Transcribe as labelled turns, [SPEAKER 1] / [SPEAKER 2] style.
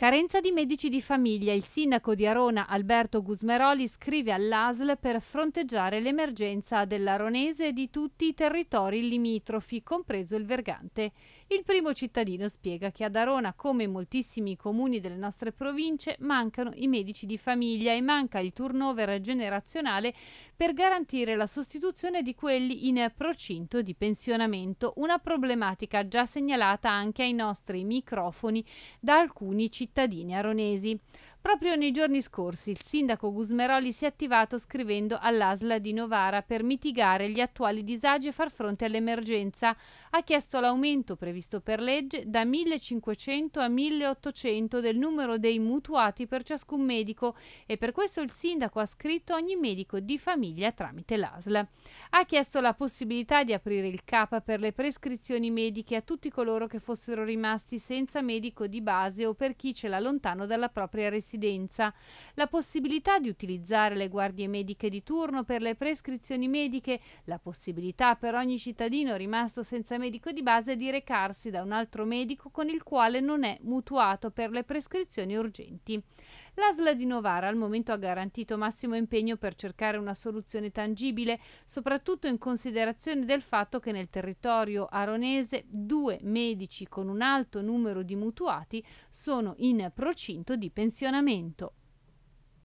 [SPEAKER 1] Carenza di medici di famiglia. Il sindaco di Arona, Alberto Gusmeroli, scrive all'ASL per fronteggiare l'emergenza dell'Aronese e di tutti i territori limitrofi, compreso il Vergante. Il primo cittadino spiega che ad Arona, come in moltissimi comuni delle nostre province, mancano i medici di famiglia e manca il turnover generazionale per garantire la sostituzione di quelli in procinto di pensionamento, una problematica già segnalata anche ai nostri microfoni da alcuni cittadini cittadini aronesi. Proprio nei giorni scorsi il sindaco Gusmeroli si è attivato scrivendo all'ASLA di Novara per mitigare gli attuali disagi e far fronte all'emergenza. Ha chiesto l'aumento previsto per legge da 1500 a 1800 del numero dei mutuati per ciascun medico e per questo il sindaco ha scritto ogni medico di famiglia tramite l'ASL. Ha chiesto la possibilità di aprire il CAPA per le prescrizioni mediche a tutti coloro che fossero rimasti senza medico di base o per chi ce l'ha lontano dalla propria residenza residenza, la possibilità di utilizzare le guardie mediche di turno per le prescrizioni mediche, la possibilità per ogni cittadino rimasto senza medico di base di recarsi da un altro medico con il quale non è mutuato per le prescrizioni urgenti. L'ASLA di Novara al momento ha garantito massimo impegno per cercare una soluzione tangibile, soprattutto in considerazione del fatto che nel territorio aronese due medici con un alto numero di mutuati sono in procinto di pensionamento funzionamento